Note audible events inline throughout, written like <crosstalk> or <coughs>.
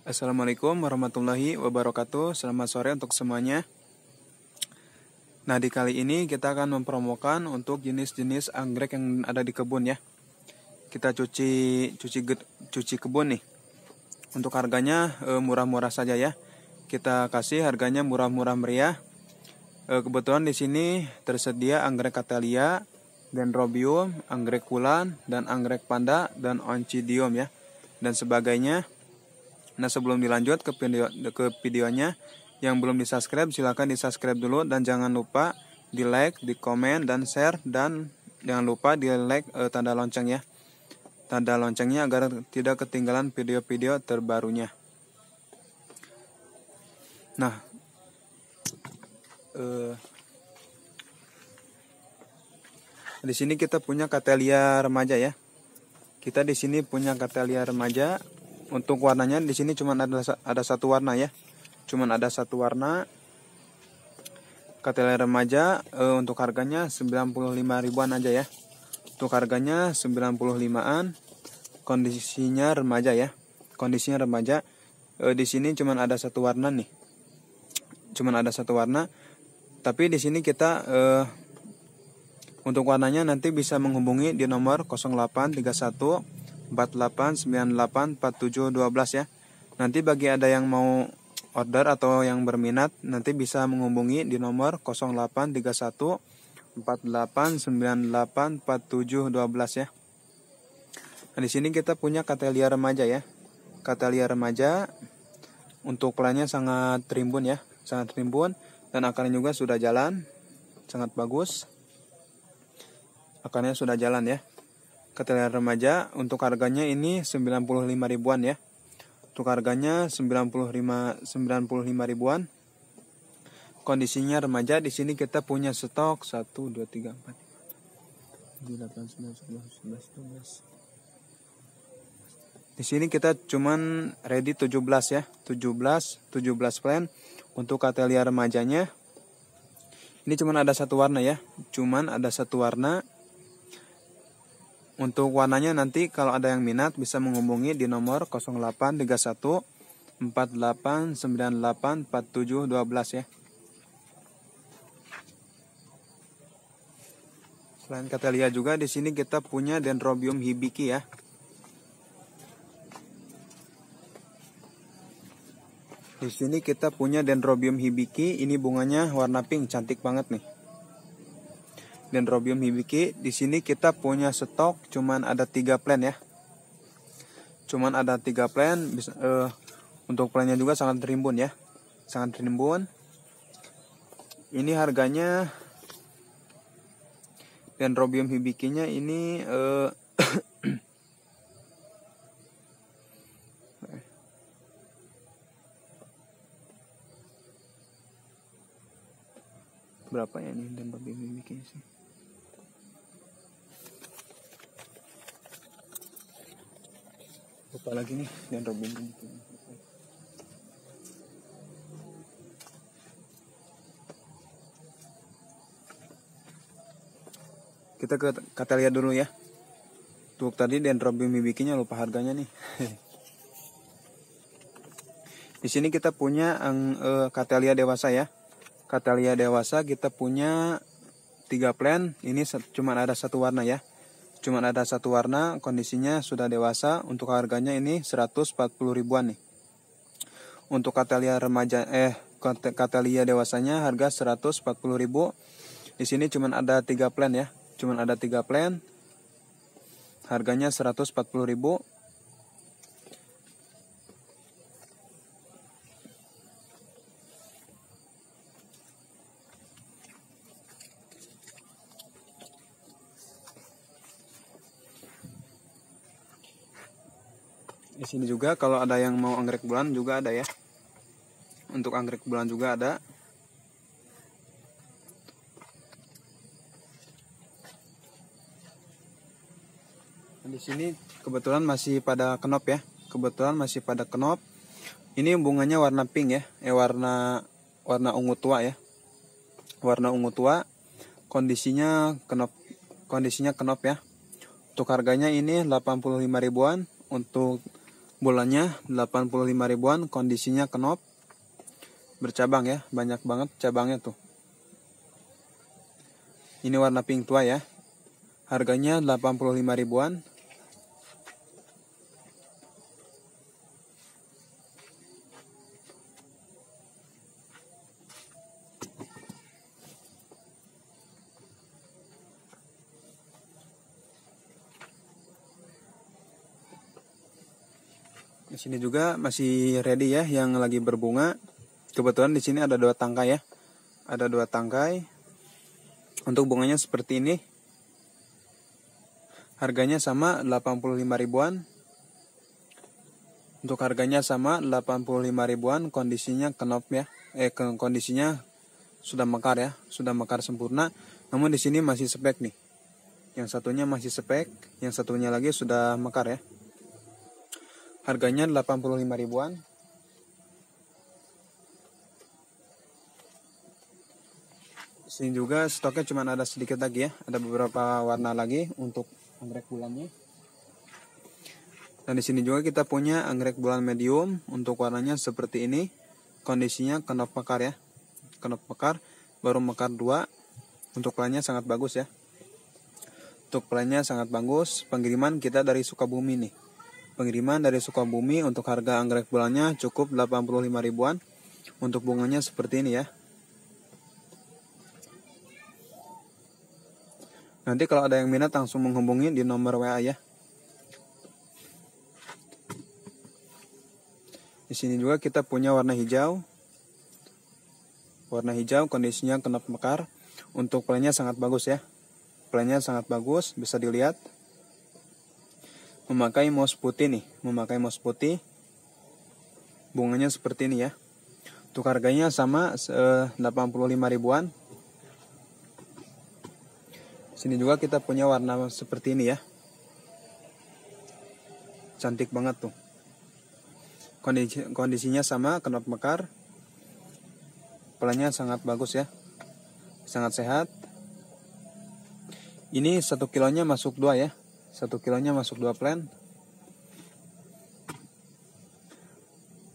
Assalamualaikum warahmatullahi wabarakatuh. Selamat sore untuk semuanya. Nah, di kali ini kita akan mempromokan untuk jenis-jenis anggrek yang ada di kebun ya. Kita cuci cuci cuci kebun nih. Untuk harganya eh, murah-murah saja ya. Kita kasih harganya murah-murah meriah. Eh, kebetulan di sini tersedia anggrek katalia, dendrobium, anggrek kulan, dan anggrek panda dan oncidium ya. Dan sebagainya. Nah sebelum dilanjut ke video ke videonya yang belum di subscribe silahkan di subscribe dulu dan jangan lupa di like, di komen dan share dan jangan lupa di like uh, eh, tanda lonceng ya. Tanda loncengnya agar tidak ketinggalan video-video terbarunya. Nah, eh, di sini kita punya katalia remaja ya. Kita di sini punya katalia remaja untuk warnanya di sini cuma ada ada satu warna ya cuma ada satu warna KTL remaja e, untuk harganya 95 ribuan aja ya untuk harganya 95an kondisinya remaja ya kondisinya remaja e, di sini cuman ada satu warna nih cuman ada satu warna tapi di sini kita e, untuk warnanya nanti bisa menghubungi di nomor 0831 48984712 ya. Nanti bagi ada yang mau order atau yang berminat nanti bisa menghubungi di nomor 0831 48984712 ya. Nah, di sini kita punya katelia remaja ya. Katelia remaja untuk perannya sangat rimbun ya, sangat rimbun dan akarnya juga sudah jalan, sangat bagus. Akarnya sudah jalan ya keteler remaja untuk harganya ini 95 ribuan ya untuk harganya 95 95 ribuan kondisinya remaja di sini kita punya stok 1 2 3 4 5 8 9 10 11 12 di sini kita cuman ready 17 ya 17 17 plan untuk katelia remajanya ini cuman ada satu warna ya cuman ada satu warna untuk warnanya nanti kalau ada yang minat bisa menghubungi di nomor 0831 4712 ya. Selain Katelia juga di sini kita punya Dendrobium hibiki ya. Di sini kita punya Dendrobium hibiki, ini bunganya warna pink, cantik banget nih dan Robium hibiki. Di sini kita punya stok cuman ada tiga plan ya. Cuman ada tiga plan. Uh, untuk plannya juga sangat rimbun ya. Sangat rimbun. Ini harganya dan Robium hibikinya ini uh, <coughs> berapa ya ini dan babi Hibiki sih lupa lagi nih dan Robin kita ke kata lihat dulu ya tuh tadi dan Robin bikinnya lupa harganya nih <laughs> di sini kita punya uh, eh, katalia dewasa ya katalia dewasa kita punya tiga plan ini cuma ada satu warna ya Cuma ada satu warna, kondisinya sudah dewasa, untuk harganya ini 140 ribuan nih. Untuk katalia remaja eh Catalia dewasanya harga 140 ribu. Di sini cuma ada tiga plan ya, cuma ada tiga plan. Harganya 140 ribu sini juga kalau ada yang mau anggrek bulan juga ada ya untuk anggrek bulan juga ada di sini kebetulan masih pada kenop ya kebetulan masih pada kenop ini bunganya warna pink ya eh warna warna ungu tua ya warna ungu tua kondisinya kenop kondisinya kenop ya untuk harganya ini 85 ribuan untuk bolanya 85 ribuan kondisinya kenop bercabang ya banyak banget cabangnya tuh ini warna pink tua ya harganya 85 ribuan sini juga masih ready ya yang lagi berbunga. Kebetulan di sini ada dua tangkai ya. Ada dua tangkai. Untuk bunganya seperti ini. Harganya sama 85 ribuan. Untuk harganya sama 85 ribuan, kondisinya kenop ya. Eh kondisinya sudah mekar ya, sudah mekar sempurna. Namun di sini masih spek nih. Yang satunya masih spek, yang satunya lagi sudah mekar ya. Harganya 85 ribuan. Sini juga stoknya cuma ada sedikit lagi ya. Ada beberapa warna lagi untuk anggrek bulannya. Dan di sini juga kita punya anggrek bulan medium untuk warnanya seperti ini. Kondisinya kena mekar ya. Kena mekar baru mekar dua. Untuk pelannya sangat bagus ya. Untuk pelannya sangat bagus. Pengiriman kita dari Sukabumi nih. Pengiriman dari Sukabumi untuk harga anggrek bulannya cukup 85 ribuan. Untuk bunganya seperti ini ya. Nanti kalau ada yang minat langsung menghubungi di nomor WA ya. Di sini juga kita punya warna hijau. Warna hijau kondisinya kena mekar. Untuk plannya sangat bagus ya. Plannya sangat bagus, bisa dilihat memakai mouse putih nih, memakai mouse putih. Bunganya seperti ini ya. Untuk harganya sama eh, 85 ribuan. Sini juga kita punya warna seperti ini ya. Cantik banget tuh. Kondisi, kondisinya sama, kenop mekar. pelannya sangat bagus ya. Sangat sehat. Ini satu kilonya masuk dua ya satu kilonya masuk dua plan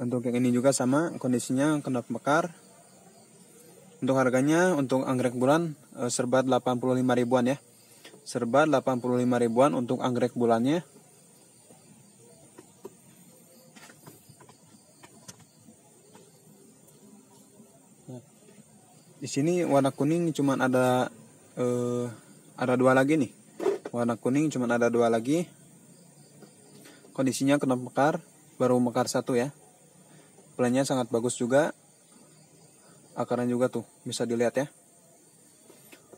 untuk yang ini juga sama kondisinya kena mekar untuk harganya untuk anggrek bulan eh, serba 85 ribuan ya serba 85 ribuan untuk anggrek bulannya di sini warna kuning cuma ada eh, ada dua lagi nih warna kuning cuma ada dua lagi kondisinya kena mekar baru mekar satu ya pelannya sangat bagus juga akarnya juga tuh bisa dilihat ya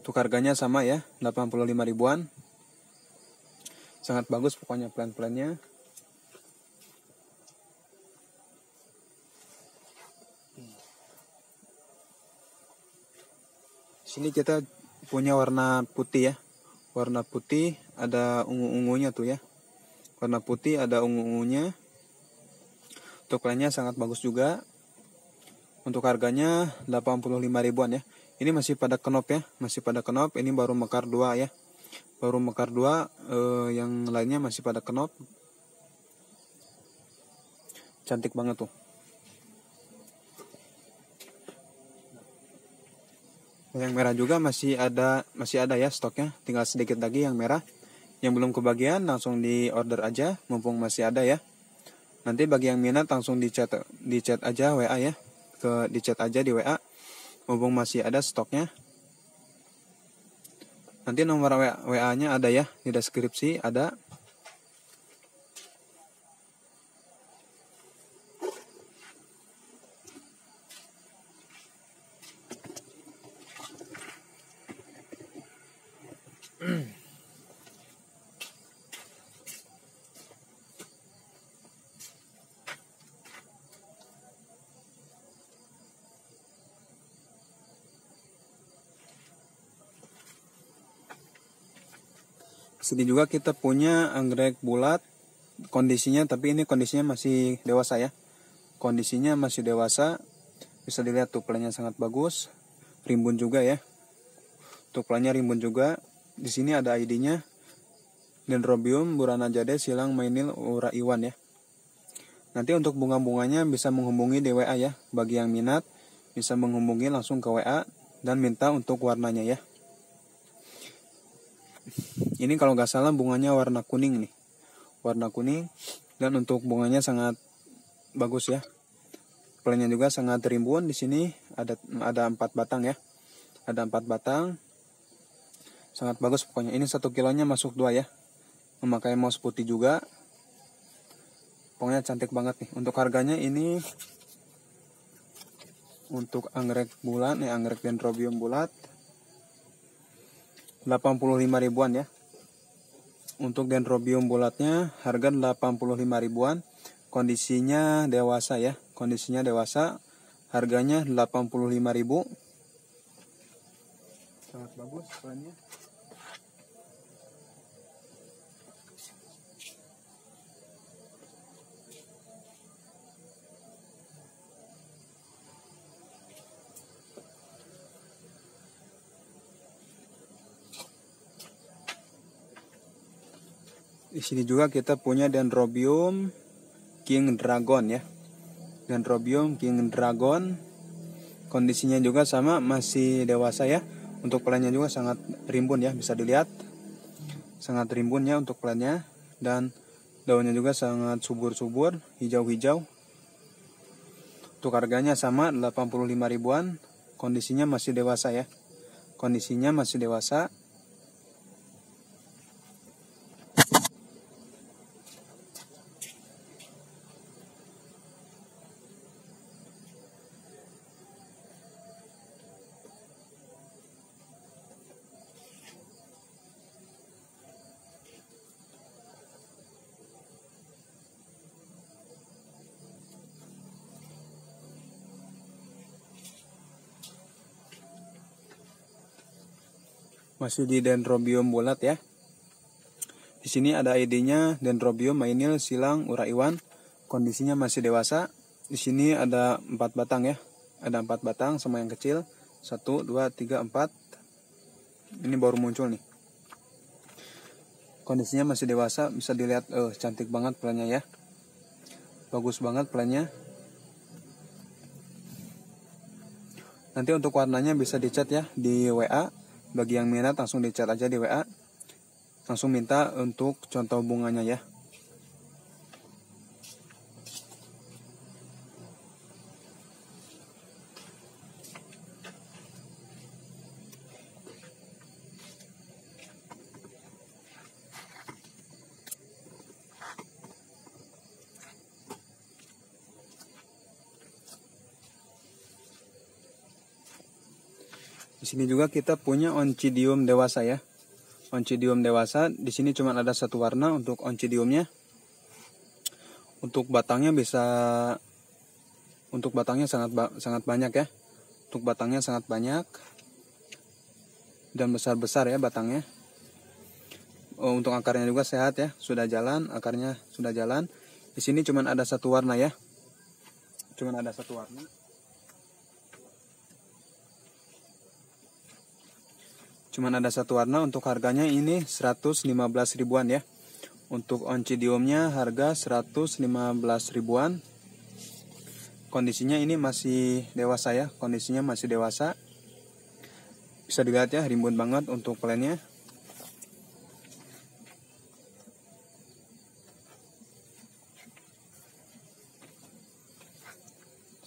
untuk harganya sama ya 85 ribuan sangat bagus pokoknya plan-plannya sini kita punya warna putih ya warna putih ada ungu-ungunya tuh ya warna putih ada ungu-ungunya untuk lainnya sangat bagus juga untuk harganya 85 ribuan ya ini masih pada kenop ya masih pada kenop ini baru mekar dua ya baru mekar dua eh, yang lainnya masih pada kenop cantik banget tuh yang merah juga masih ada masih ada ya stoknya tinggal sedikit lagi yang merah yang belum kebagian langsung di order aja mumpung masih ada ya nanti bagi yang minat langsung di chat di chat aja WA ya ke di chat aja di WA mumpung masih ada stoknya nanti nomor WA-nya ada ya di deskripsi ada sini juga kita punya anggrek bulat kondisinya tapi ini kondisinya masih dewasa ya kondisinya masih dewasa bisa dilihat tuplenya sangat bagus rimbun juga ya tuplenya rimbun juga di sini ada ID-nya Dendrobium burana jade silang mainil ura iwan ya nanti untuk bunga-bunganya bisa menghubungi di ya bagi yang minat bisa menghubungi langsung ke WA dan minta untuk warnanya ya ini kalau nggak salah bunganya warna kuning nih warna kuning dan untuk bunganya sangat bagus ya pelannya juga sangat rimbun di sini ada ada empat batang ya ada empat batang sangat bagus pokoknya ini satu kilonya masuk dua ya memakai mouse putih juga pokoknya cantik banget nih untuk harganya ini untuk anggrek bulat nih, eh, anggrek dendrobium bulat 85 ribuan ya untuk dendrobium bulatnya harga 85 ribuan kondisinya dewasa ya kondisinya dewasa harganya 85 ribu sangat bagus soalnya di sini juga kita punya dendrobium king dragon ya dendrobium king dragon kondisinya juga sama masih dewasa ya untuk pelannya juga sangat rimbun ya bisa dilihat sangat rimbun ya untuk pelannya dan daunnya juga sangat subur-subur hijau-hijau untuk harganya sama 85 ribuan kondisinya masih dewasa ya kondisinya masih dewasa Masih di dendrobium bulat ya. Di sini ada ID-nya dendrobium mainil silang uraiwan Kondisinya masih dewasa. Di sini ada empat batang ya. Ada empat batang sama yang kecil. satu dua tiga empat Ini baru muncul nih. Kondisinya masih dewasa, bisa dilihat eh cantik banget pelannya ya. Bagus banget pelannya. Nanti untuk warnanya bisa dicat ya di WA bagi yang minat langsung di chat aja di WA langsung minta untuk contoh bunganya ya sini juga kita punya oncidium dewasa ya. Oncidium dewasa di sini cuma ada satu warna untuk oncidiumnya. Untuk batangnya bisa untuk batangnya sangat sangat banyak ya. Untuk batangnya sangat banyak dan besar-besar ya batangnya. Oh, untuk akarnya juga sehat ya, sudah jalan, akarnya sudah jalan. Di sini cuma ada satu warna ya. Cuma ada satu warna. Cuman ada satu warna untuk harganya ini 115 ribuan ya. Untuk oncidiumnya harga 115 ribuan. Kondisinya ini masih dewasa ya, kondisinya masih dewasa. Bisa dilihat ya, rimbun banget untuk plannya.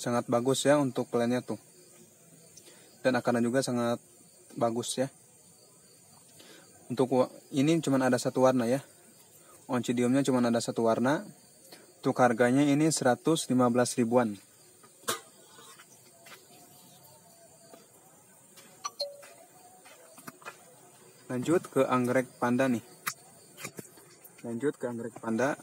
sangat bagus ya untuk plannya tuh dan akarnya juga sangat bagus ya untuk ini cuma ada satu warna ya oncidiumnya cuma ada satu warna untuk harganya ini 115 ribuan lanjut ke anggrek panda nih lanjut ke anggrek panda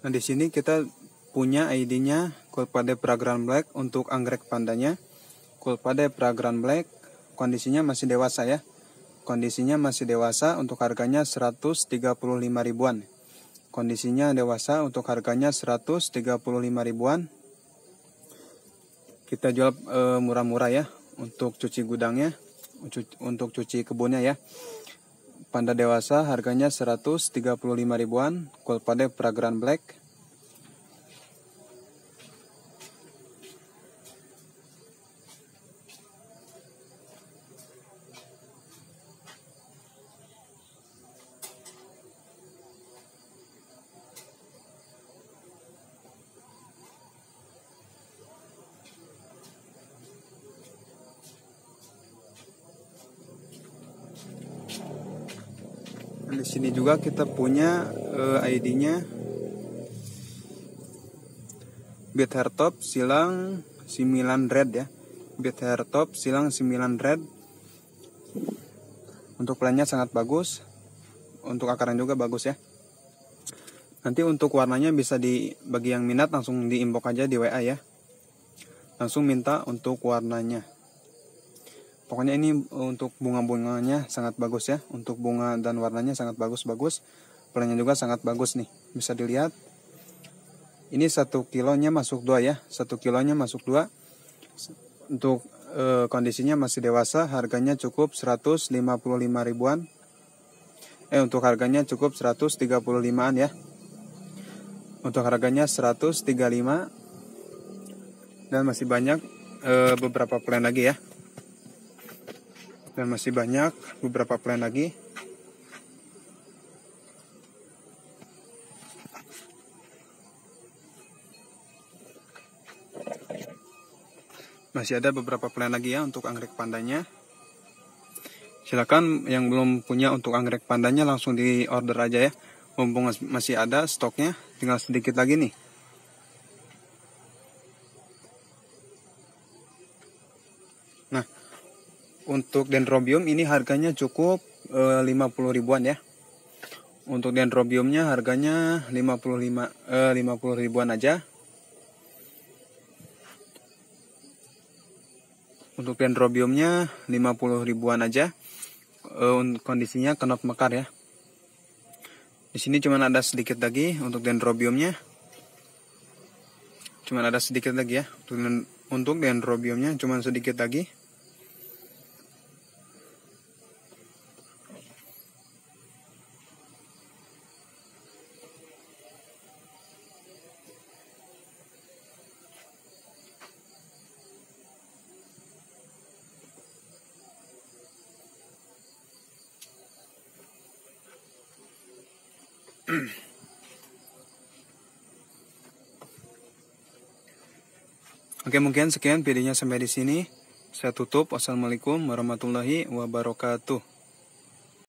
Nah di sini kita punya ID-nya Kulpade Pragran Black untuk anggrek pandanya. Kulpade Pragran Black kondisinya masih dewasa ya. Kondisinya masih dewasa untuk harganya 135 ribuan. Kondisinya dewasa untuk harganya 135 ribuan. Kita jual eh, murah-murah ya untuk cuci gudangnya, untuk cuci kebunnya ya. Panda dewasa harganya 135 ribuan, Kulpade Pragran Black di sini juga kita punya uh, eh, ID-nya bit top silang 9 red ya bit top silang 9 red untuk plannya sangat bagus untuk akarnya juga bagus ya nanti untuk warnanya bisa di bagi yang minat langsung di inbox aja di WA ya langsung minta untuk warnanya pokoknya ini eh, untuk bunga-bunganya sangat bagus ya untuk bunga dan warnanya sangat bagus-bagus pelannya juga sangat bagus nih bisa dilihat ini satu kilonya masuk dua ya satu kilonya masuk dua untuk e, kondisinya masih dewasa harganya cukup 155 ribuan eh untuk harganya cukup 135an ya untuk harganya 135 dan masih banyak e, beberapa plan lagi ya dan masih banyak beberapa plan lagi masih ada beberapa plan lagi ya untuk anggrek pandanya silakan yang belum punya untuk anggrek pandanya langsung di order aja ya mumpung masih ada stoknya tinggal sedikit lagi nih untuk dendrobium ini harganya cukup e, eh, 50 ribuan ya. Untuk dendrobiumnya harganya 55 e, 50 ribuan aja. Untuk dendrobiumnya 50 ribuan aja. E, kondisinya kenop mekar ya. Di sini cuma ada sedikit lagi untuk dendrobiumnya. Cuma ada sedikit lagi ya. Untuk dendrobiumnya cuma sedikit lagi. Oke mungkin sekian videonya sampai di sini. Saya tutup. Wassalamualaikum warahmatullahi wabarakatuh.